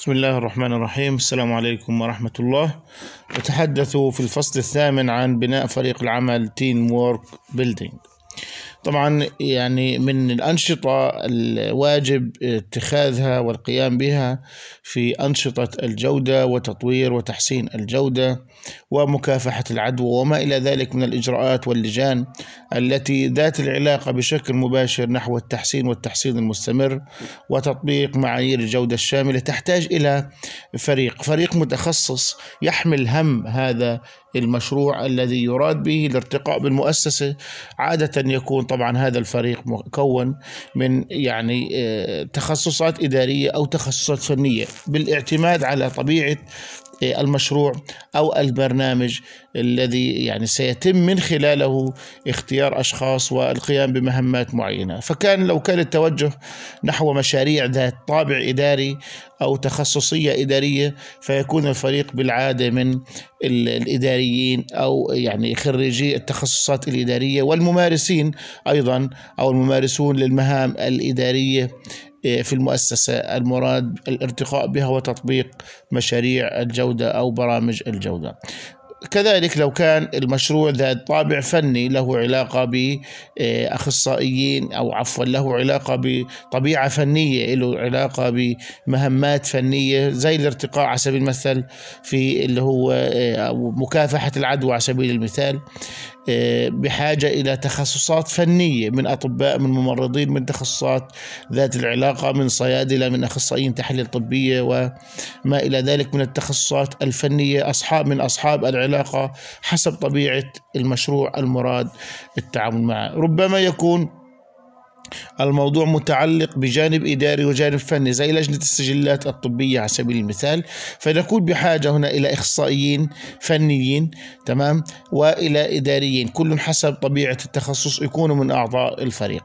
بسم الله الرحمن الرحيم السلام عليكم ورحمة الله نتحدث في الفصل الثامن عن بناء فريق العمل تيم وورك بيلدينج طبعا يعني من الأنشطة الواجب اتخاذها والقيام بها في أنشطة الجودة وتطوير وتحسين الجودة ومكافحة العدوى وما إلى ذلك من الإجراءات واللجان التي ذات العلاقة بشكل مباشر نحو التحسين والتحسين المستمر وتطبيق معايير الجودة الشاملة تحتاج إلى فريق فريق متخصص يحمل هم هذا المشروع الذي يراد به الارتقاء بالمؤسسة عادة يكون طبعا هذا الفريق مكون من يعني آه، تخصصات إدارية أو تخصصات فنية بالاعتماد على طبيعة آه، المشروع أو البرنامج الذي يعني سيتم من خلاله اختيار أشخاص والقيام بمهمات معينة فكان لو كان التوجه نحو مشاريع ذات طابع إداري أو تخصصية إدارية فيكون الفريق بالعادة من الإداريين أو يعني خريجي التخصصات الإدارية والممارسين أيضا أو الممارسون للمهام الإدارية آه، في المؤسسة المراد الارتقاء بها وتطبيق مشاريع الجودة أو برامج الجودة كذلك لو كان المشروع ذا طابع فني له علاقة بأخصائيين أو عفوا له علاقة بطبيعة فنية له علاقة بمهمات فنية زي الارتقاء على سبيل المثل في اللي هو مكافحة العدوى على سبيل المثال آه، بحاجة إلى تخصصات فنية من أطباء من ممرضين من تخصصات ذات العلاقة من صيادلة من أخصائيين تحليل طبية وما إلى ذلك من التخصصات الفنية أصحاب من أصحاب العلاقة حسب طبيعة المشروع المراد التعامل معه ربما يكون الموضوع متعلق بجانب إداري وجانب فني زي لجنة السجلات الطبية على سبيل المثال فنكون بحاجة هنا إلى إخصائيين فنيين تمام وإلى إداريين كل حسب طبيعة التخصص يكونوا من أعضاء الفريق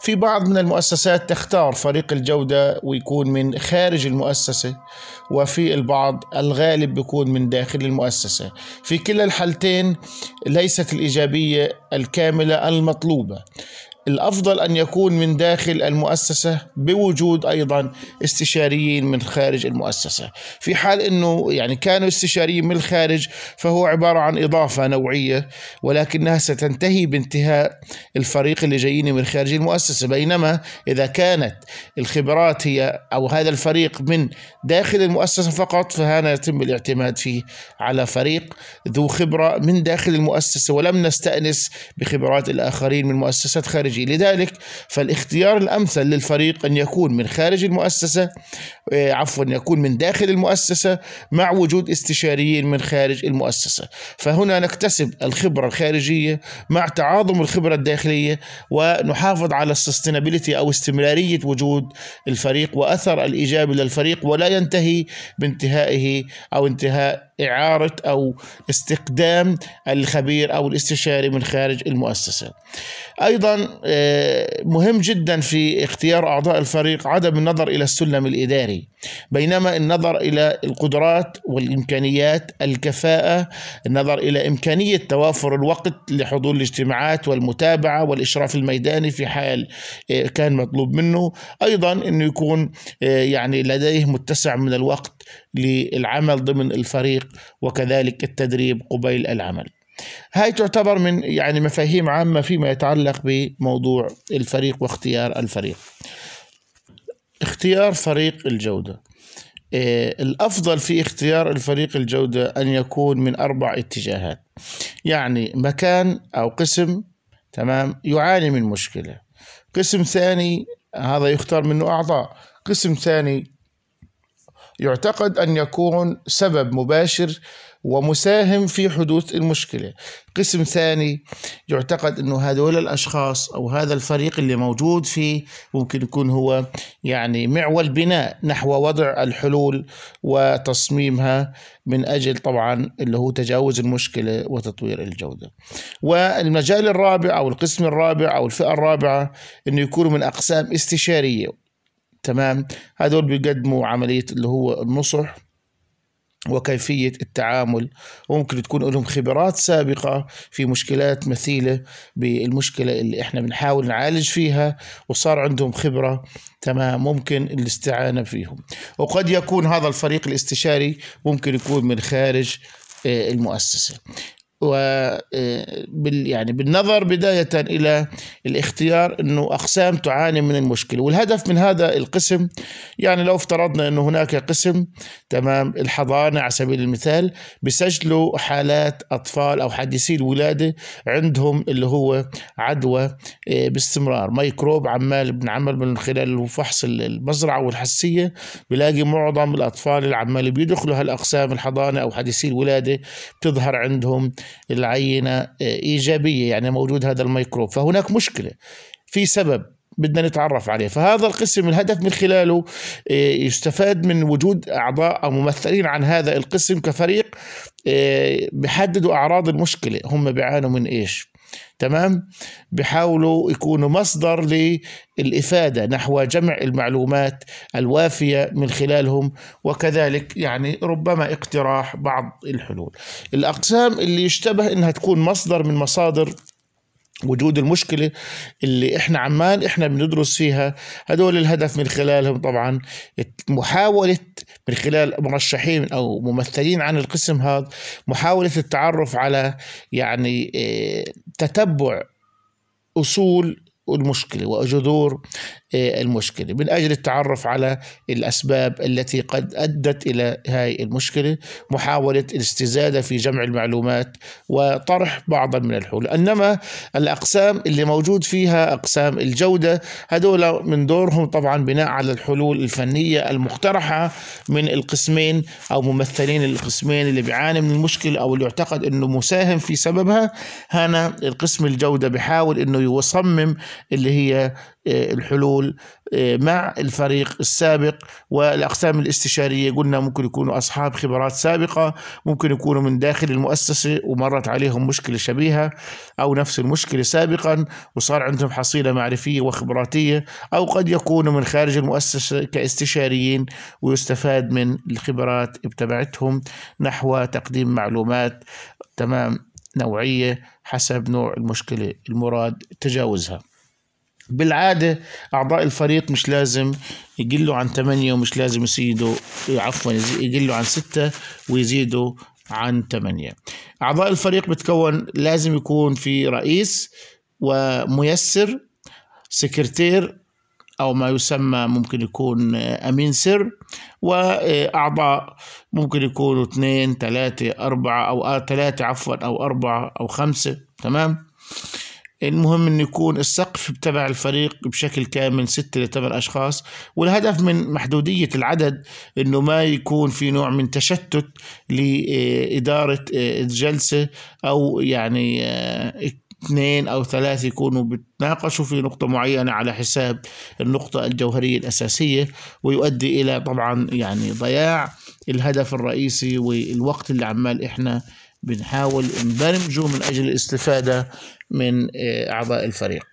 في بعض من المؤسسات تختار فريق الجودة ويكون من خارج المؤسسة وفي البعض الغالب بيكون من داخل المؤسسة في كلا الحالتين ليست الإيجابية الكاملة المطلوبة الافضل ان يكون من داخل المؤسسه بوجود ايضا استشاريين من خارج المؤسسه، في حال انه يعني كانوا استشاريين من الخارج فهو عباره عن اضافه نوعيه ولكنها ستنتهي بانتهاء الفريق اللي جايين من خارج المؤسسه، بينما اذا كانت الخبرات هي او هذا الفريق من داخل المؤسسه فقط فهنا يتم الاعتماد فيه على فريق ذو خبره من داخل المؤسسه ولم نستانس بخبرات الاخرين من مؤسسات خارجيه الخارجي لذلك فالاختيار الأمثل للفريق أن يكون من خارج المؤسسة آه، عفوا يكون من داخل المؤسسة مع وجود استشاريين من خارج المؤسسة فهنا نكتسب الخبرة الخارجية مع تعاظم الخبرة الداخلية ونحافظ على السستينابيليتي أو استمرارية وجود الفريق وأثر الإيجابي للفريق ولا ينتهي بانتهائه أو انتهاء إعارة أو استقدام الخبير أو الاستشاري من خارج المؤسسة أيضا آه، مهم جدا في اختيار أعضاء الفريق عدم النظر إلى السلم الإداري بينما النظر إلى القدرات والإمكانيات الكفاءة النظر إلى إمكانية توافر الوقت لحضور الاجتماعات والمتابعة والإشراف الميداني في حال آه، كان مطلوب منه أيضا أنه يكون آه، يعني لديه متسع من الوقت للعمل ضمن الفريق وكذلك التدريب قبيل العمل هاي تعتبر من يعني مفاهيم عامة فيما يتعلق بموضوع الفريق واختيار الفريق اختيار فريق الجودة آه، الأفضل في اختيار الفريق الجودة أن يكون من أربع اتجاهات يعني مكان أو قسم تمام يعاني من مشكلة قسم ثاني هذا يختار منه أعضاء قسم ثاني يعتقد أن يكون سبب مباشر ومساهم في حدوث المشكلة قسم ثاني يعتقد أنه هذول الأشخاص أو هذا الفريق اللي موجود فيه ممكن يكون هو يعني معول بناء نحو وضع الحلول وتصميمها من أجل طبعا اللي هو تجاوز المشكلة وتطوير الجودة والمجال الرابع أو القسم الرابع أو الفئة الرابعة أنه يكونوا من أقسام استشارية تمام هذول بيقدموا عملية اللي هو النصح وكيفية التعامل وممكن تكون لهم خبرات سابقة في مشكلات مثيلة بالمشكلة اللي احنا بنحاول نعالج فيها وصار عندهم خبرة تمام ممكن الاستعانة فيهم وقد يكون هذا الفريق الاستشاري ممكن يكون من خارج آه، المؤسسة و آه، يعني بالنظر بداية إلى الاختيار أنه أقسام تعاني من المشكلة والهدف من هذا القسم يعني لو افترضنا أنه هناك قسم تمام الحضانة على سبيل المثال بسجلوا حالات أطفال أو حديثي الولادة عندهم اللي هو عدوى آه، باستمرار ميكروب عمال بنعمل من خلال فحص المزرعة والحسية بلاقي معظم الأطفال اللي عمال بيدخلوا هالأقسام الحضانة أو حديثي الولادة بتظهر عندهم العينه آه، ايجابيه يعني موجود هذا الميكروب فهناك مشكله في سبب بدنا نتعرف عليه فهذا القسم الهدف من خلاله آه، يستفاد من وجود أعضاء أو ممثلين عن هذا القسم كفريق آه، بحددوا أعراض المشكلة هم بيعانوا من إيش تمام بيحاولوا يكونوا مصدر للإفادة نحو جمع المعلومات الوافية من خلالهم وكذلك يعني ربما اقتراح بعض الحلول الأقسام اللي يشتبه أنها تكون مصدر من مصادر وجود المشكلة اللي احنا عمال احنا بندرس فيها هدول الهدف من خلالهم طبعا محاولة من خلال مرشحين او ممثلين عن القسم هذا محاولة التعرف على يعني آه، تتبع اصول المشكلة وجذور آه، المشكلة من أجل التعرف على الأسباب التي قد أدت إلى هاي المشكلة محاولة الاستزادة في جمع المعلومات وطرح بعضا من الحلول إنما الأقسام اللي موجود فيها أقسام الجودة هدول من دورهم طبعا بناء على الحلول الفنية المقترحة من القسمين أو ممثلين القسمين اللي بيعاني من المشكلة أو اللي يعتقد أنه مساهم في سببها هنا القسم الجودة بحاول أنه يصمم اللي هي آه، الحلول آه، مع الفريق السابق والأقسام الاستشارية قلنا ممكن يكونوا أصحاب خبرات سابقة ممكن يكونوا من داخل المؤسسة ومرت عليهم مشكلة شبيهة أو نفس المشكلة سابقا وصار عندهم حصيلة معرفية وخبراتية أو قد يكونوا من خارج المؤسسة كاستشاريين ويستفاد من الخبرات ابتبعتهم نحو تقديم معلومات تمام نوعية حسب نوع المشكلة المراد تجاوزها بالعادة أعضاء الفريق مش لازم يقلوا عن ثمانية ومش لازم يزيدوا عفوا يقلوا عن ستة ويزيدوا عن ثمانية أعضاء الفريق بتكون لازم يكون في رئيس وميسر سكرتير أو ما يسمى ممكن يكون أمين سر وأعضاء ممكن يكونوا اثنين ثلاثة أربعة أو آه، ثلاثة عفوا أو أربعة أو خمسة تمام المهم أن يكون السقف تبع الفريق بشكل كامل من ستة إلى ثمان أشخاص والهدف من محدودية العدد أنه ما يكون في نوع من تشتت لإدارة آه، الجلسة أو يعني آه، اثنين أو ثلاثة يكونوا بتناقشوا في نقطة معينة على حساب النقطة الجوهرية الأساسية ويؤدي إلى طبعا يعني ضياع الهدف الرئيسي والوقت اللي عمال إحنا بنحاول نبرمجه من أجل الاستفادة من آه، أعضاء الفريق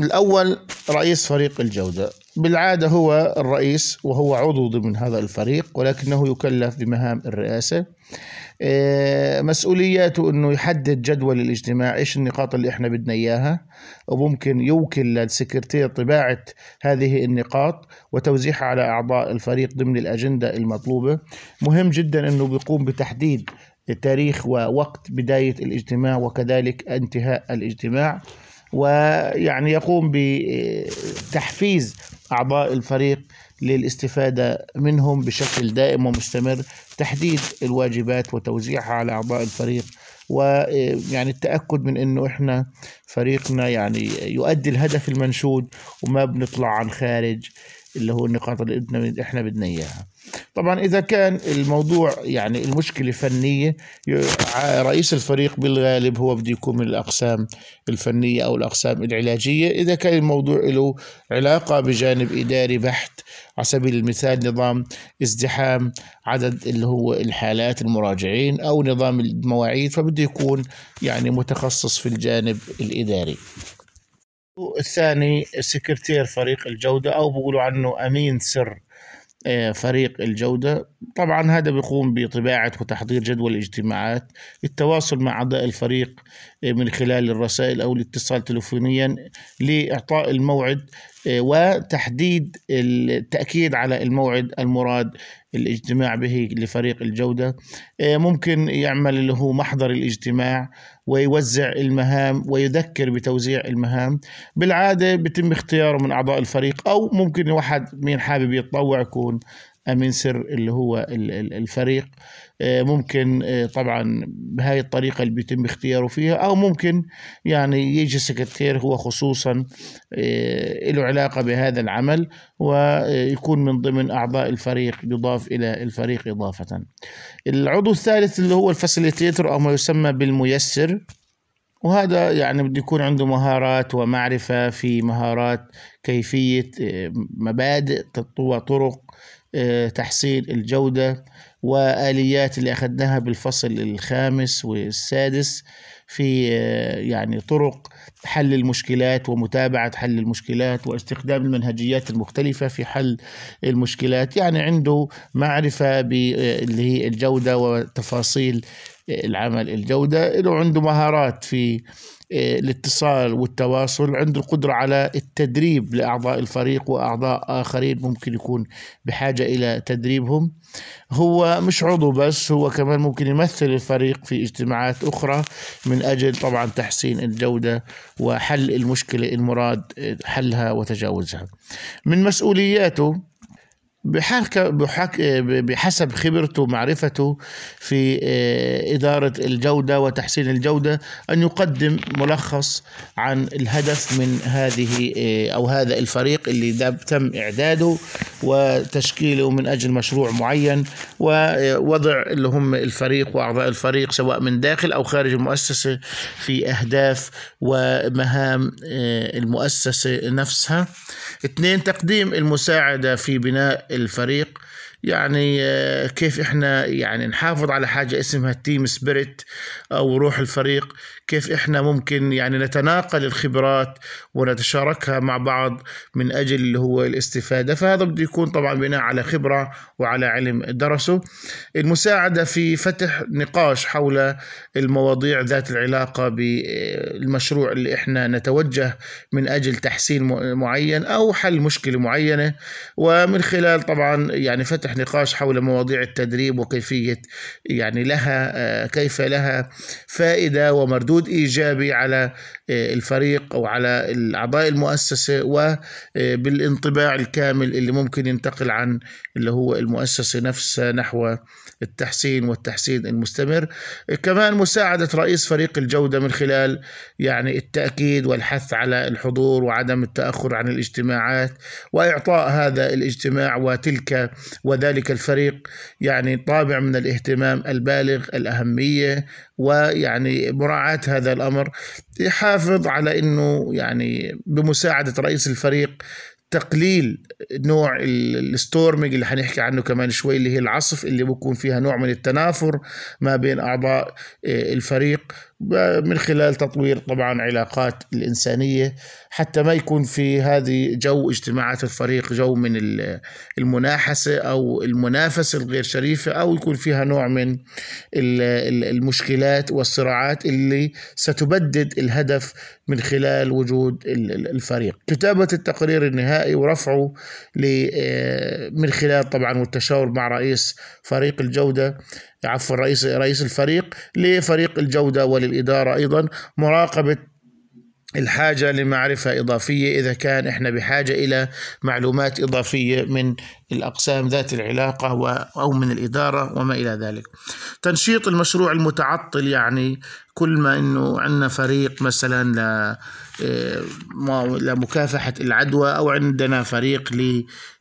الأول رئيس فريق الجودة بالعادة هو الرئيس وهو عضو ضمن هذا الفريق ولكنه يكلف بمهام الرئاسة آه، مسؤولياته أنه يحدد جدول الاجتماع إيش النقاط اللي إحنا بدنا إياها وممكن يوكل للسكرتير طباعة هذه النقاط وتوزيعها على أعضاء الفريق ضمن الأجندة المطلوبة مهم جدا أنه بيقوم بتحديد تاريخ ووقت بداية الاجتماع وكذلك انتهاء الاجتماع ويعني يقوم بتحفيز أعضاء الفريق للاستفادة منهم بشكل دائم ومستمر تحديد الواجبات وتوزيعها على أعضاء الفريق ويعني التأكد من أنه إحنا فريقنا يعني يؤدي الهدف المنشود وما بنطلع عن خارج اللي هو النقاط اللي بدنا احنا بدنا اياها طبعا اذا كان الموضوع يعني المشكله فنيه رئيس الفريق بالغالب هو بده يكون من الاقسام الفنيه او الاقسام العلاجيه اذا كان الموضوع له علاقه بجانب اداري بحت على سبيل المثال نظام ازدحام عدد اللي هو الحالات المراجعين او نظام المواعيد فبده يكون يعني متخصص في الجانب الاداري الثاني سكرتير فريق الجودة أو بيقولوا عنه أمين سر آه، فريق الجودة طبعا هذا بيقوم بطباعة وتحضير جدول الاجتماعات التواصل مع أعضاء الفريق آه، من خلال الرسائل أو الاتصال تلفونيا لإعطاء الموعد وتحديد التأكيد على الموعد المراد الاجتماع به لفريق الجودة آه، ممكن يعمل اللي هو محضر الاجتماع ويوزع المهام ويذكر بتوزيع المهام بالعادة بتم اختياره من أعضاء الفريق أو ممكن واحد مين حابب يتطوع يكون امين سر اللي هو الفريق آه، ممكن آه، طبعا بهاي الطريقه اللي بيتم اختياره فيها او ممكن يعني يجي سكرتير هو خصوصا آه، له علاقه بهذا العمل ويكون من ضمن اعضاء الفريق يضاف الى الفريق اضافه. العضو الثالث اللي هو الفاسيليتيتور او ما يسمى بالميسر وهذا يعني بده يكون عنده مهارات ومعرفة في مهارات كيفية مبادئ طرق آه، تحسين الجودة وآليات اللي أخذناها بالفصل الخامس والسادس في آه، يعني طرق حل المشكلات ومتابعة حل المشكلات واستخدام المنهجيات المختلفة في حل المشكلات يعني عنده معرفة باللي آه، هي الجودة وتفاصيل العمل الجودة له عنده مهارات في آه، الاتصال والتواصل عنده القدرة على التدريب لأعضاء الفريق وأعضاء آخرين ممكن يكون بحاجة إلى تدريبهم هو مش عضو بس هو كمان ممكن يمثل الفريق في اجتماعات أخرى من أجل طبعا تحسين الجودة وحل المشكلة المراد آه، حلها وتجاوزها من مسؤولياته بحك بحسب خبرته ومعرفته في آه، إدارة الجودة وتحسين الجودة أن يقدم ملخص عن الهدف من هذه آه، أو هذا الفريق اللي تم إعداده وتشكيله من أجل مشروع معين ووضع اللي هم الفريق وأعضاء الفريق سواء من داخل أو خارج المؤسسة في أهداف ومهام آه، المؤسسة نفسها اثنين تقديم المساعدة في بناء الفريق يعني آه، كيف احنا يعني نحافظ على حاجه اسمها التيم سبيريت او روح الفريق كيف احنا ممكن يعني نتناقل الخبرات ونتشاركها مع بعض من اجل اللي هو الاستفاده فهذا بده يكون طبعا بناء على خبره وعلى علم درسه المساعده في فتح نقاش حول المواضيع ذات العلاقه بالمشروع اللي احنا نتوجه من اجل تحسين معين او حل مشكله معينه ومن خلال طبعا يعني فتح نقاش حول مواضيع التدريب وكيفيه يعني لها كيف لها فائده ومردود ردود ايجابي على آه، الفريق او على اعضاء المؤسسه وبالانطباع آه، الكامل اللي ممكن ينتقل عن اللي هو المؤسسه نفسها نحو التحسين والتحسين المستمر كمان مساعده رئيس فريق الجوده من خلال يعني التاكيد والحث على الحضور وعدم التاخر عن الاجتماعات واعطاء هذا الاجتماع وتلك وذلك الفريق يعني طابع من الاهتمام البالغ الاهميه ويعني مراعاة هذا الأمر يحافظ على أنه يعني بمساعدة رئيس الفريق تقليل نوع الستورمنج اللي حنحكي عنه كمان شوي اللي هي العصف اللي بيكون فيها نوع من التنافر ما بين اعضاء آه، الفريق من خلال تطوير طبعا علاقات الإنسانية حتى ما يكون في هذه جو اجتماعات الفريق جو من المناحسة أو المنافسة الغير شريفة أو يكون فيها نوع من المشكلات والصراعات اللي ستبدد الهدف من خلال وجود الفريق كتابة التقرير النهائي ورفعه آه، من خلال طبعا والتشاور مع رئيس فريق الجودة عفوا رئيس رئيس الفريق لفريق الجودة وللإدارة أيضا مراقبة الحاجة لمعرفة إضافية إذا كان إحنا بحاجة إلى معلومات إضافية من الأقسام ذات العلاقة و أو من الإدارة وما إلى ذلك تنشيط المشروع المتعطل يعني كل ما إنه عندنا فريق مثلا ل آه، لمكافحة العدوى أو عندنا فريق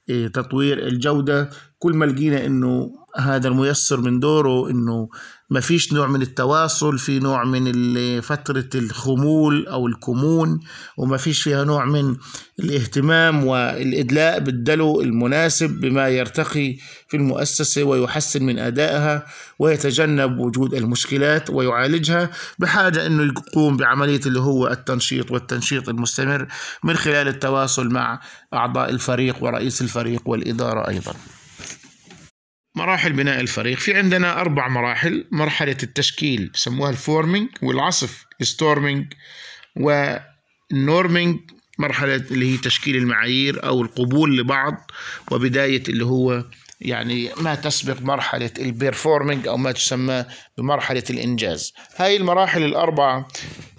لتطوير الجودة كل ما لقينا إنه هذا الميسر من دوره انه ما فيش نوع من التواصل في نوع من فترة الخمول أو الكمون وما فيش فيها نوع من الاهتمام والإدلاء بالدلو المناسب بما يرتقي في المؤسسة ويحسن من أدائها ويتجنب وجود المشكلات ويعالجها بحاجة أنه يقوم بعملية اللي هو التنشيط والتنشيط المستمر من خلال التواصل مع أعضاء الفريق ورئيس الفريق والإدارة أيضاً مراحل بناء الفريق في عندنا أربع مراحل مرحلة التشكيل سموها الفورمينج والعصف ستورمينج والنورمينج مرحلة اللي هي تشكيل المعايير أو القبول لبعض وبداية اللي هو يعني ما تسبق مرحلة البيرفورمينج أو ما تسمى بمرحلة الإنجاز هاي المراحل الأربعة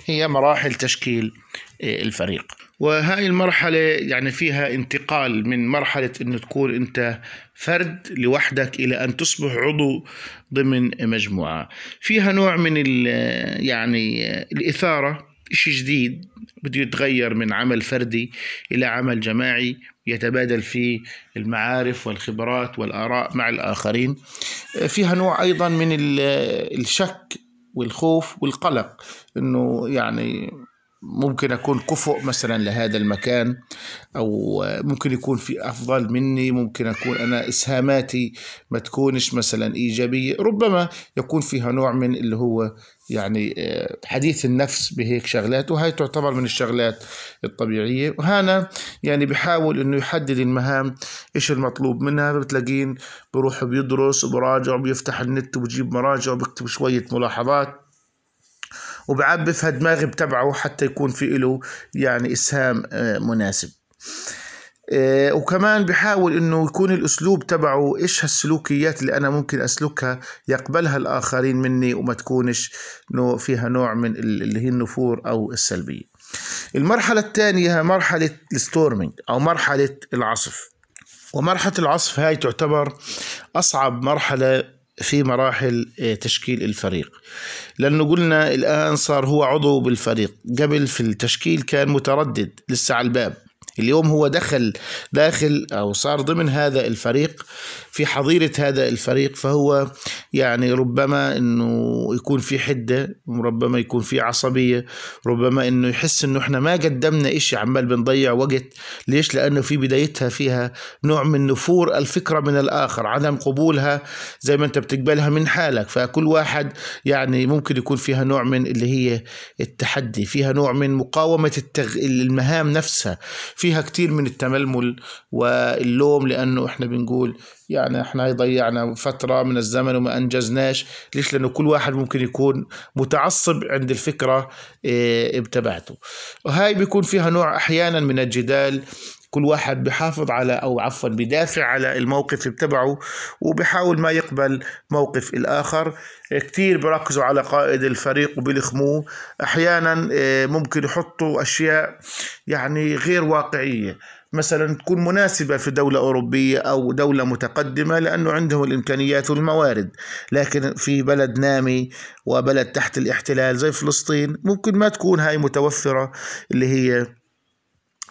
هي مراحل تشكيل آه، الفريق وهاي المرحلة يعني فيها انتقال من مرحلة أن تكون أنت فرد لوحدك إلى أن تصبح عضو ضمن مجموعة فيها نوع من الـ يعني الإثارة شيء جديد بده يتغير من عمل فردي إلى عمل جماعي يتبادل فيه المعارف والخبرات والآراء مع الآخرين فيها نوع أيضا من الشك والخوف والقلق انه يعني ممكن أكون كفؤ مثلا لهذا المكان أو ممكن يكون في أفضل مني ممكن أكون أنا إسهاماتي ما تكونش مثلا إيجابية ربما يكون فيها نوع من اللي هو يعني آه، حديث النفس بهيك شغلات وهي تعتبر من الشغلات الطبيعية وهنا يعني بحاول انه يحدد المهام ايش المطلوب منها بتلاقين بروح بيدرس وبراجع وبيفتح النت وبجيب مراجع وبكتب شوية ملاحظات وبعبي في دماغي بتبعه حتى يكون في له يعني إسهام آه، مناسب آه، وكمان بحاول انه يكون الاسلوب تبعه ايش هالسلوكيات اللي انا ممكن اسلكها يقبلها الاخرين مني وما تكونش فيها نوع من اللي هي النفور او السلبيه المرحله الثانيه هي مرحله الستورمينج او مرحله العصف ومرحله العصف هاي تعتبر اصعب مرحله في مراحل آه، تشكيل الفريق لأنه قلنا الآن صار هو عضو بالفريق قبل في التشكيل كان متردد لسه على الباب اليوم هو دخل داخل أو صار ضمن هذا الفريق في حظيرة هذا الفريق فهو يعني ربما أنه يكون في حدة ربما يكون في عصبية ربما أنه يحس أنه إحنا ما قدمنا شيء عمال بنضيع وقت ليش لأنه في بدايتها فيها نوع من نفور الفكرة من الآخر عدم قبولها زي ما أنت بتقبلها من حالك فكل واحد يعني ممكن يكون فيها نوع من اللي هي التحدي فيها نوع من مقاومة التغ... المهام نفسها في فيها كتير من التململ واللوم لانه احنا بنقول يعني احنا ضيعنا فتره من الزمن وما انجزناش ليش لانه كل واحد ممكن يكون متعصب عند الفكره اه بتبعته وهاي بيكون فيها نوع احيانا من الجدال كل واحد بحافظ على او عفوا بدافع على الموقف تبعه وبحاول ما يقبل موقف الاخر كثير بركزوا على قائد الفريق وبيلخموه احيانا آه، ممكن يحطوا اشياء يعني غير واقعيه مثلا تكون مناسبة في دولة أوروبية أو دولة متقدمة لأنه عندهم الإمكانيات والموارد لكن في بلد نامي وبلد تحت الاحتلال زي فلسطين ممكن ما تكون هاي متوفرة اللي هي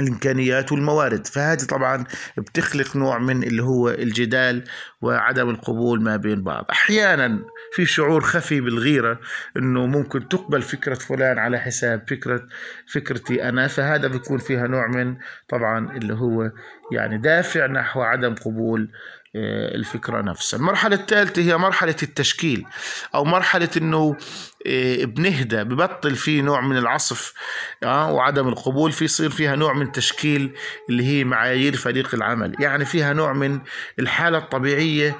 الامكانيات والموارد فهذه طبعا بتخلق نوع من اللي هو الجدال وعدم القبول ما بين بعض احيانا في شعور خفي بالغيره انه ممكن تقبل فكره فلان على حساب فكره فكرتي انا فهذا بيكون فيها نوع من طبعا اللي هو يعني دافع نحو عدم قبول آه، الفكرة نفسها المرحلة الثالثة هي مرحلة التشكيل أو مرحلة أنه آه، بنهدى ببطل في نوع من العصف آه، وعدم القبول في يصير فيها نوع من تشكيل اللي هي معايير فريق العمل يعني فيها نوع من الحالة الطبيعية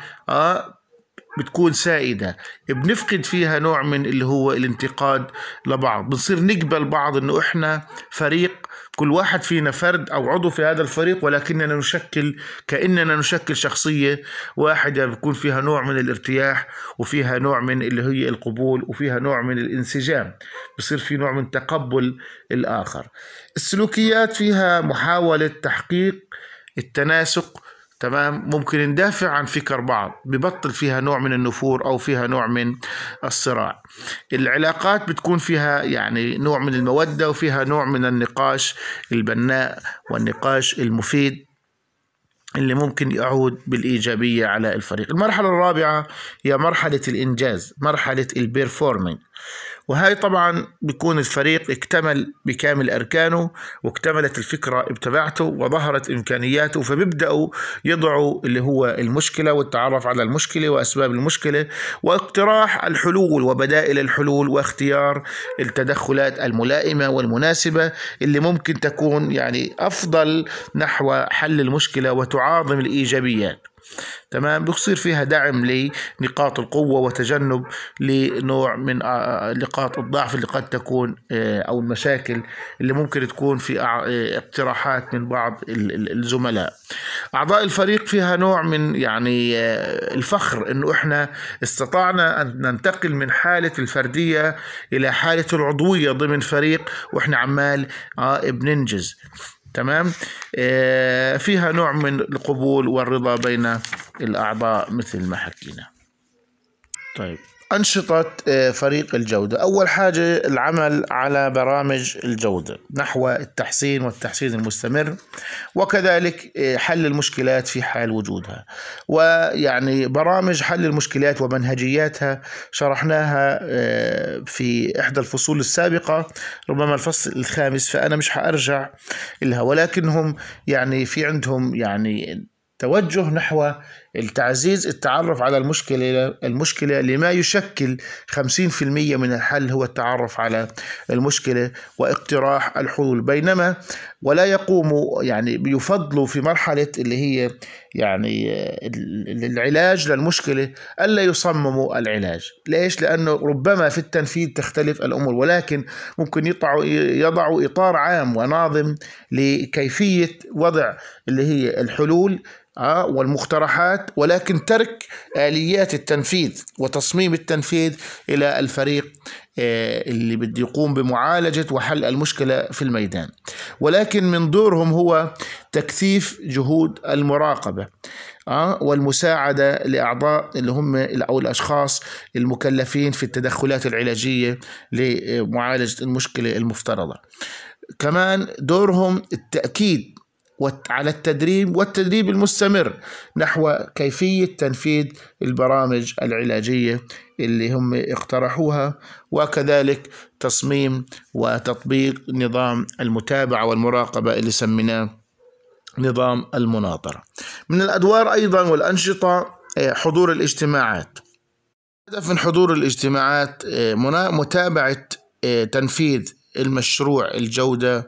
بتكون سائدة بنفقد فيها نوع من اللي هو الانتقاد لبعض بنصير نقبل بعض انه احنا فريق كل واحد فينا فرد أو عضو في هذا الفريق ولكننا نشكل كأننا نشكل شخصية واحدة بيكون فيها نوع من الارتياح وفيها نوع من اللي هي القبول وفيها نوع من الانسجام بصير في نوع من تقبل الآخر السلوكيات فيها محاولة تحقيق التناسق تمام ممكن ندافع عن فكر بعض ببطل فيها نوع من النفور او فيها نوع من الصراع العلاقات بتكون فيها يعني نوع من الموده وفيها نوع من النقاش البناء والنقاش المفيد اللي ممكن يعود بالإيجابية على الفريق المرحلة الرابعة هي مرحلة الإنجاز مرحلة البيرفورمينج وهي طبعا بيكون الفريق اكتمل بكامل أركانه واكتملت الفكرة بتبعته وظهرت إمكانياته فبيبدأوا يضعوا اللي هو المشكلة والتعرف على المشكلة وأسباب المشكلة واقتراح الحلول وبدائل الحلول واختيار التدخلات الملائمة والمناسبة اللي ممكن تكون يعني أفضل نحو حل المشكلة وتعاظم الإيجابيات تمام بصير فيها دعم لنقاط القوة وتجنب لنوع من نقاط آه، آه، الضعف اللي قد تكون آه، أو المشاكل اللي ممكن تكون في اقتراحات من بعض الزملاء أعضاء الفريق فيها نوع من يعني الفخر أنه إحنا استطعنا أن ننتقل من حالة الفردية إلى حالة العضوية ضمن فريق وإحنا عمال بننجز تمام آه، فيها نوع من القبول والرضا بين الأعضاء مثل ما حكينا طيب أنشطة آه، فريق الجودة أول حاجة العمل على برامج الجودة نحو التحسين والتحسين المستمر وكذلك آه، حل المشكلات في حال وجودها ويعني برامج حل المشكلات ومنهجياتها شرحناها آه، في إحدى الفصول السابقة ربما الفصل الخامس فأنا مش حأرجع لها ولكنهم يعني في عندهم يعني توجه نحو التعزيز التعرف على المشكلة المشكلة لما يشكل 50% من الحل هو التعرف على المشكلة واقتراح الحلول بينما ولا يقوم يعني يفضل في مرحلة اللي هي يعني العلاج للمشكلة ألا يصمموا العلاج ليش؟ لأنه ربما في التنفيذ تختلف الأمور ولكن ممكن يطعوا يضعوا إطار عام وناظم لكيفية وضع اللي هي الحلول آه، والمقترحات التوسعات ولكن ترك آليات التنفيذ وتصميم التنفيذ إلى الفريق آه، اللي بده يقوم بمعالجة وحل المشكلة في الميدان ولكن من دورهم هو تكثيف جهود المراقبة آه، والمساعدة لأعضاء اللي هم أو الأشخاص المكلفين في التدخلات العلاجية لمعالجة المشكلة المفترضة كمان دورهم التأكيد على التدريب والتدريب المستمر نحو كيفية تنفيذ البرامج العلاجية اللي هم اقترحوها وكذلك تصميم وتطبيق نظام المتابعة والمراقبة اللي سميناه نظام المناطرة من الأدوار أيضا والأنشطة آه، حضور الاجتماعات هدف من حضور الاجتماعات آه، متابعة آه، تنفيذ المشروع الجودة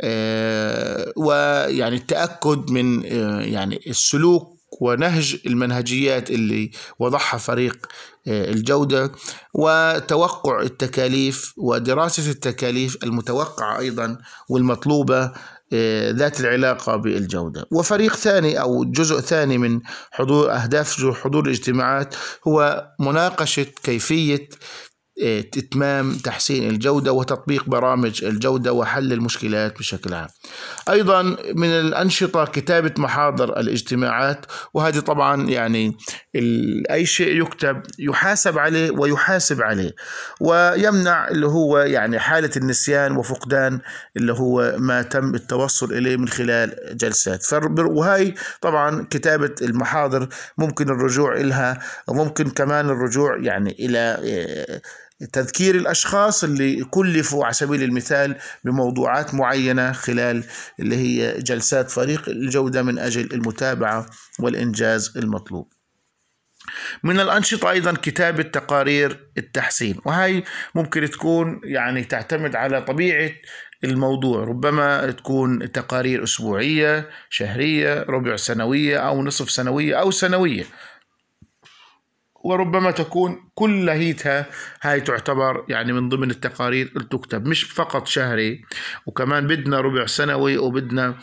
آه، ويعني التأكد من آه، يعني السلوك ونهج المنهجيات اللي وضعها فريق آه، الجودة وتوقع التكاليف ودراسة التكاليف المتوقعة أيضا والمطلوبة ذات العلاقة بالجودة وفريق ثاني أو جزء ثاني من حضور أهداف حضور الاجتماعات هو مناقشة كيفية اتمام إيه، تحسين الجوده وتطبيق برامج الجوده وحل المشكلات بشكل عام. ايضا من الانشطه كتابه محاضر الاجتماعات وهذه طبعا يعني اي شيء يكتب يحاسب عليه ويحاسب عليه ويمنع اللي هو يعني حاله النسيان وفقدان اللي هو ما تم التوصل اليه من خلال جلسات وهي طبعا كتابه المحاضر ممكن الرجوع لها وممكن كمان الرجوع يعني الى إيه، تذكير الأشخاص اللي كلفوا على سبيل المثال بموضوعات معينة خلال اللي هي جلسات فريق الجودة من أجل المتابعة والإنجاز المطلوب من الأنشطة أيضا كتابة تقارير التحسين وهي ممكن تكون يعني تعتمد على طبيعة الموضوع ربما تكون تقارير أسبوعية شهرية ربع سنوية أو نصف سنوية أو سنوية وربما تكون كل هيتها هاي تعتبر يعني من ضمن التقارير اللي تكتب مش فقط شهري وكمان بدنا ربع سنوي وبدنا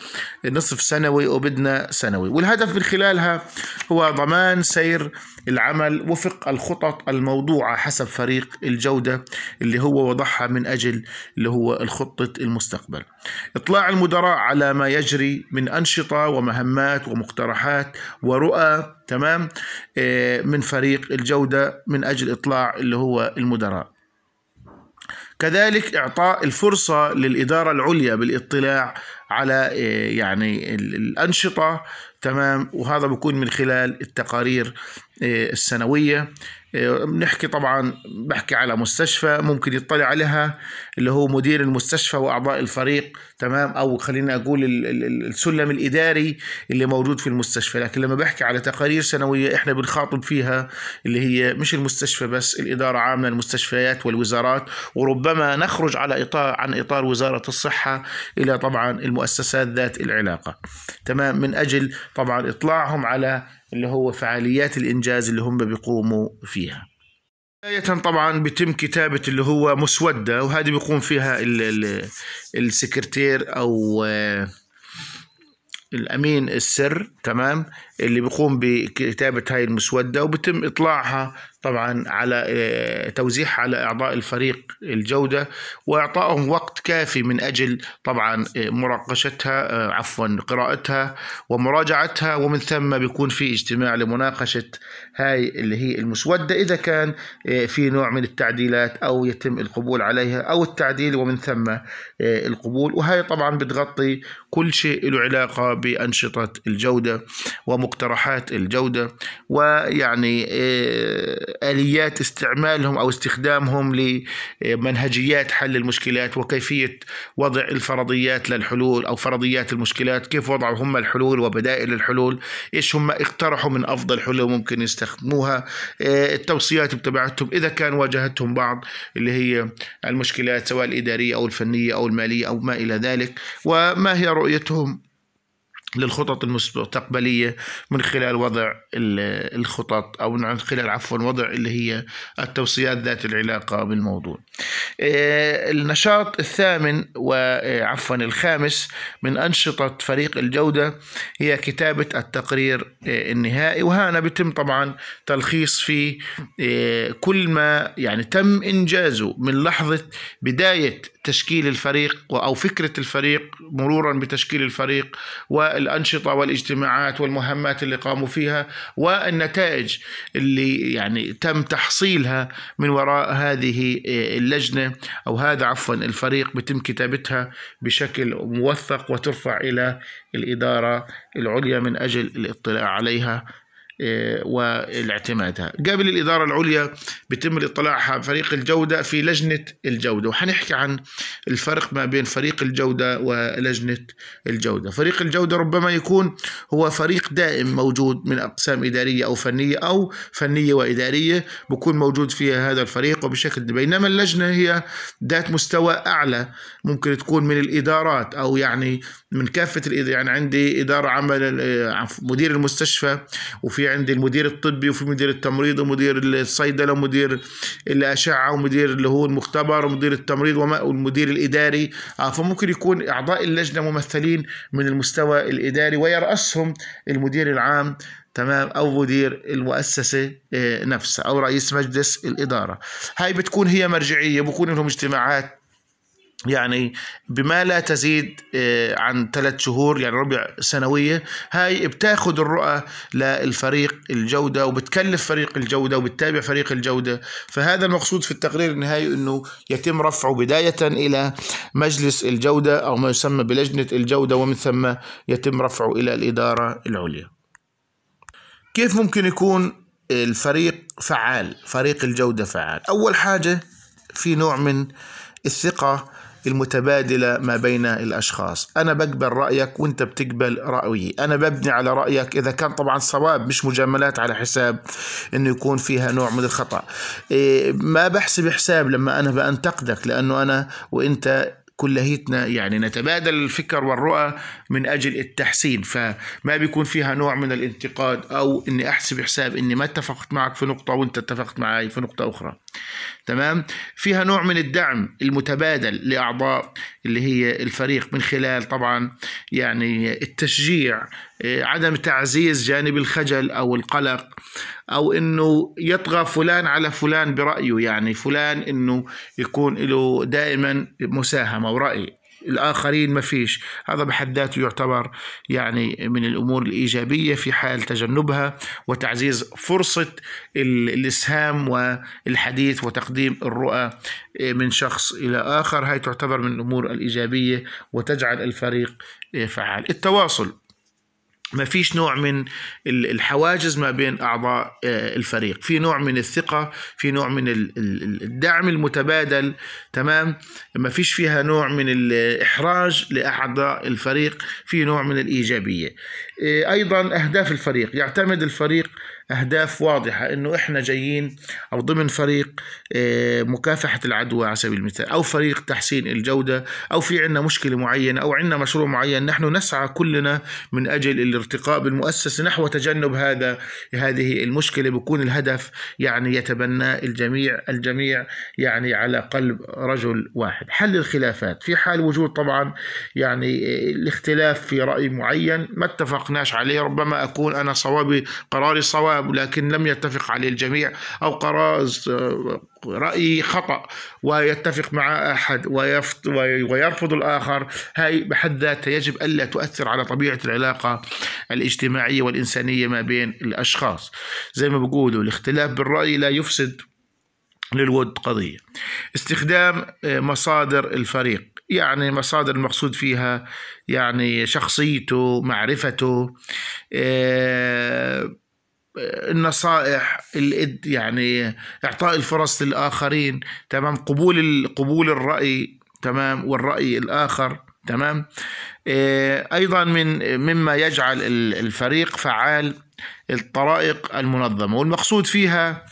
نصف سنوي وبدنا سنوي والهدف من خلالها هو ضمان سير العمل وفق الخطط الموضوعة حسب فريق الجودة اللي هو وضعها من أجل اللي هو الخطة المستقبل إطلاع المدراء على ما يجري من أنشطة ومهمات ومقترحات ورؤى تمام آه، من فريق الجودة من أجل إطلاع اللي هو المدراء كذلك إعطاء الفرصة للإدارة العليا بالاطلاع على آه، يعني الأنشطة تمام وهذا بيكون من خلال التقارير آه، السنوية بنحكي طبعا بحكي على مستشفى ممكن يطلع عليها اللي هو مدير المستشفى واعضاء الفريق تمام او خلينا اقول السلم الاداري اللي موجود في المستشفى لكن لما بحكي على تقارير سنويه احنا بنخاطب فيها اللي هي مش المستشفى بس الاداره عامه المستشفيات والوزارات وربما نخرج على اطار عن اطار وزاره الصحه الى طبعا المؤسسات ذات العلاقه تمام من اجل طبعا اطلاعهم على اللي هو فعاليات الإنجاز اللي هم بيقوموا فيها بداية طبعا بيتم كتابة اللي هو مسودة وهذه بيقوم فيها السكرتير أو آه، الأمين السر تمام اللي بيقوم بكتابة هاي المسودة وبتم إطلاعها طبعا على آه، توزيعها على أعضاء الفريق الجودة وإعطائهم وقت كافي من أجل طبعا آه، مناقشتها آه، عفوا قراءتها ومراجعتها ومن ثم بيكون في اجتماع لمناقشة هاي اللي هي المسودة إذا كان في نوع من التعديلات أو يتم القبول عليها أو التعديل ومن ثم القبول وهي طبعا بتغطي كل شيء له علاقة بأنشطة الجودة وم مقترحات الجودة ويعني آه، آليات استعمالهم أو استخدامهم لمنهجيات حل المشكلات وكيفية وضع الفرضيات للحلول أو فرضيات المشكلات كيف وضعوا هم الحلول وبدائل الحلول إيش هم اقترحوا من أفضل حلول ممكن يستخدموها آه، التوصيات بتبعتهم إذا كان واجهتهم بعض اللي هي المشكلات سواء الإدارية أو الفنية أو المالية أو ما إلى ذلك وما هي رؤيتهم للخطط المستقبلية من خلال وضع الخطط أو من خلال عفوا وضع اللي هي التوصيات ذات العلاقة بالموضوع آه، النشاط الثامن وعفوا آه، الخامس من أنشطة فريق الجودة هي كتابة التقرير آه، النهائي وهنا بيتم طبعا تلخيص في كل ما يعني تم إنجازه من لحظة بداية تشكيل الفريق أو فكرة الفريق مرورا بتشكيل الفريق والأنشطة والاجتماعات والمهمات اللي قاموا فيها والنتائج اللي يعني تم تحصيلها من وراء هذه آه، اللجنة أو هذا عفوا الفريق بتم كتابتها بشكل موثق وترفع إلى الإدارة العليا من أجل الاطلاع عليها إيه، والاعتمادها قبل الإدارة العليا بيتم الاطلاع على فريق الجودة في لجنة الجودة وحنحكي عن الفرق ما بين فريق الجودة ولجنة الجودة فريق الجودة ربما يكون هو فريق دائم موجود من أقسام إدارية أو فنية أو فنية وإدارية بكون موجود فيها هذا الفريق وبشكل بينما اللجنة هي ذات مستوى أعلى ممكن تكون من الإدارات أو يعني من كافة الإدارة يعني عندي إدارة عمل آه، مدير المستشفى وفي في عندي المدير الطبي وفي مدير التمريض ومدير الصيدله ومدير الاشعه ومدير اللي هو المختبر ومدير التمريض والمدير الاداري آه، فممكن يكون اعضاء اللجنه ممثلين من المستوى الاداري ويراسهم المدير العام تمام او مدير المؤسسه آه، نفسها او رئيس مجلس الاداره هاي بتكون هي مرجعيه بكون لهم اجتماعات يعني بما لا تزيد آه، عن ثلاث شهور يعني ربع سنوية هاي بتاخد الرؤى للفريق الجودة وبتكلف فريق الجودة وبتتابع فريق الجودة فهذا المقصود في التقرير النهائي أنه يتم رفعه بداية إلى مجلس الجودة أو ما يسمى بلجنة الجودة ومن ثم يتم رفعه إلى الإدارة العليا كيف ممكن يكون الفريق فعال فريق الجودة فعال أول حاجة في نوع من الثقة المتبادلة ما بين الأشخاص أنا بقبل رأيك وأنت بتقبل رأيي أنا ببني على رأيك إذا كان طبعا صواب مش مجاملات على حساب أنه يكون فيها نوع من الخطأ إيه، ما بحسب حساب لما أنا بأنتقدك لأنه أنا وأنت كليتنا يعني نتبادل الفكر والرؤى من أجل التحسين فما بيكون فيها نوع من الانتقاد أو أني أحسب حساب أني ما اتفقت معك في نقطة وأنت اتفقت معي في نقطة أخرى تمام فيها نوع من الدعم المتبادل لأعضاء اللي هي الفريق من خلال طبعا يعني التشجيع إيه، عدم تعزيز جانب الخجل او القلق او انه يطغى فلان على فلان برايه يعني فلان انه يكون له دائما مساهمه وراي الاخرين ما فيش هذا بحد ذاته يعتبر يعني من الامور الايجابيه في حال تجنبها وتعزيز فرصه الاسهام والحديث وتقديم الرؤى إيه، من شخص الى اخر هاي تعتبر من الامور الايجابيه وتجعل الفريق إيه، فعال التواصل ما فيش نوع من الحواجز ما بين اعضاء آه، الفريق في نوع من الثقه في نوع من الدعم المتبادل تمام ما فيش فيها نوع من الاحراج لاعضاء الفريق في نوع من الايجابيه آه، ايضا اهداف الفريق يعتمد الفريق أهداف واضحة إنه إحنا جايين أو ضمن فريق آه، مكافحة العدوى على سبيل المثال أو فريق تحسين الجودة أو في عنا مشكلة معينة أو عنا مشروع معين نحن نسعى كلنا من أجل الارتقاء بالمؤسسة نحو تجنب هذا هذه المشكلة بكون الهدف يعني يتبناه الجميع الجميع يعني على قلب رجل واحد حل الخلافات في حال وجود طبعا يعني آه، الاختلاف في رأي معين ما اتفقناش عليه ربما أكون أنا صوابي قراري صواب الشباب لكن لم يتفق عليه الجميع أو قرار آه، رأي خطأ ويتفق مع أحد ويرفض الآخر هاي بحد ذاتها يجب ألا تؤثر على طبيعة العلاقة الاجتماعية والإنسانية ما بين الأشخاص زي ما بقولوا الاختلاف بالرأي لا يفسد للود قضية استخدام آه، مصادر الفريق يعني مصادر المقصود فيها يعني شخصيته معرفته آه النصائح يعني اعطاء الفرص للاخرين تمام قبول قبول الراي تمام والراي الاخر تمام آه، ايضا من مما يجعل الفريق فعال الطرائق المنظمه والمقصود فيها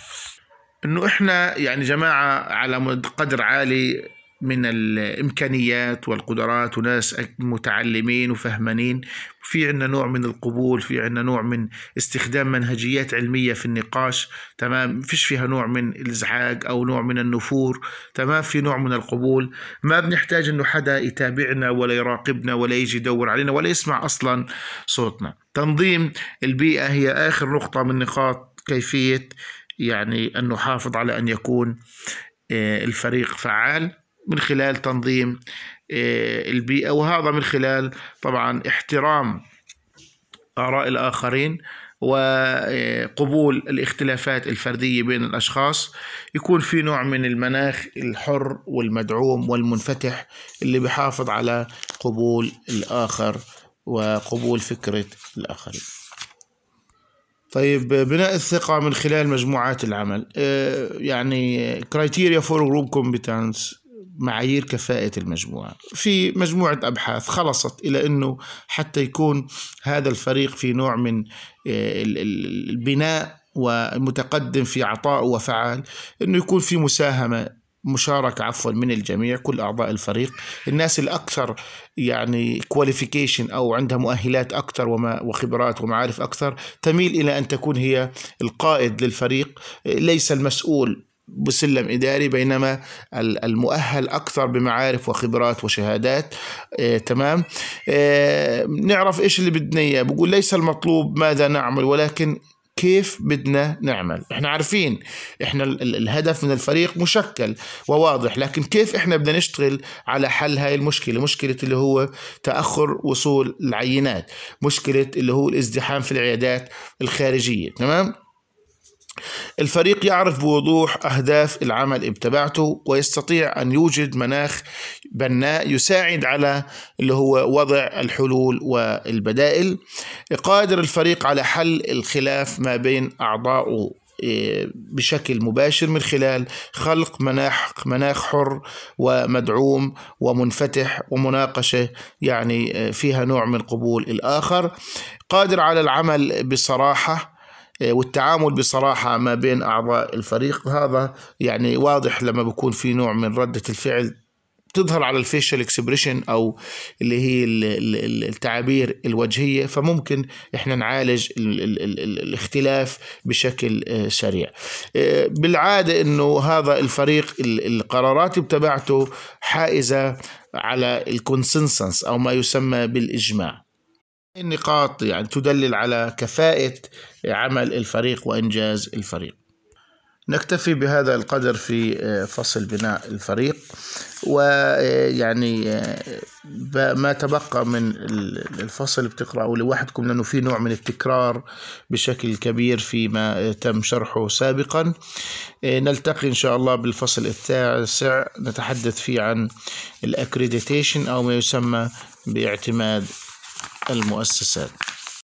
انه احنا يعني جماعه على قدر عالي من الامكانيات والقدرات وناس متعلمين وفهمانين في عندنا نوع من القبول في عندنا نوع من استخدام منهجيات علميه في النقاش تمام فيش فيها نوع من الازعاج او نوع من النفور تمام في نوع من القبول ما بنحتاج انه حدا يتابعنا ولا يراقبنا ولا يجي يدور علينا ولا يسمع اصلا صوتنا تنظيم البيئه هي اخر نقطه من نقاط كيفيه يعني ان نحافظ على ان يكون آه، الفريق فعال من خلال تنظيم آه، البيئة وهذا من خلال طبعا احترام آراء الآخرين وقبول آه، الاختلافات الفردية بين الأشخاص يكون في نوع من المناخ الحر والمدعوم والمنفتح اللي بحافظ على قبول الآخر وقبول فكرة الآخرين طيب بناء الثقة من خلال مجموعات العمل آه، يعني criteria فور جروب competence معايير كفاءة المجموعة في مجموعة أبحاث خلصت إلى أنه حتى يكون هذا الفريق في نوع من آه، البناء ومتقدم في عطاء وفعال أنه يكون في مساهمة مشاركة عفوا من الجميع كل أعضاء الفريق الناس الأكثر يعني كواليفيكيشن أو عندها مؤهلات أكثر وما وخبرات ومعارف أكثر تميل إلى أن تكون هي القائد للفريق ليس المسؤول بسلم إداري بينما المؤهل أكثر بمعارف وخبرات وشهادات آه، تمام آه، نعرف إيش اللي بدنا إياه بقول ليس المطلوب ماذا نعمل ولكن كيف بدنا نعمل احنا عارفين احنا الهدف من الفريق مشكل وواضح لكن كيف احنا بدنا نشتغل على حل هاي المشكله مشكله اللي هو تاخر وصول العينات مشكله اللي هو الازدحام في العيادات الخارجيه تمام الفريق يعرف بوضوح أهداف العمل بتبعته ويستطيع أن يوجد مناخ بناء يساعد على اللي هو وضع الحلول والبدائل قادر الفريق على حل الخلاف ما بين أعضائه إيه، بشكل مباشر من خلال خلق مناخ مناخ حر ومدعوم ومنفتح ومناقشه يعني إيه، فيها نوع من قبول الاخر قادر على العمل بصراحه آه، والتعامل بصراحة ما بين أعضاء الفريق هذا يعني واضح لما بكون في نوع من ردة الفعل تظهر على الفيشل اكسبريشن او اللي هي التعابير الوجهيه فممكن احنا نعالج الاختلاف بشكل آه، سريع. آه، بالعاده انه هذا الفريق القرارات تبعته حائزه على الكونسنسنس او ما يسمى بالاجماع. النقاط يعني تدلل على كفاءة عمل الفريق وإنجاز الفريق نكتفي بهذا القدر في آه، فصل بناء الفريق ويعني آه، آه، ما تبقى من الفصل بتقرأوا لوحدكم لأنه في نوع من التكرار بشكل كبير فيما تم شرحه سابقا نلتقي إن شاء الله بالفصل التاسع نتحدث فيه عن الأكريديتيشن أو ما يسمى باعتماد المؤسسات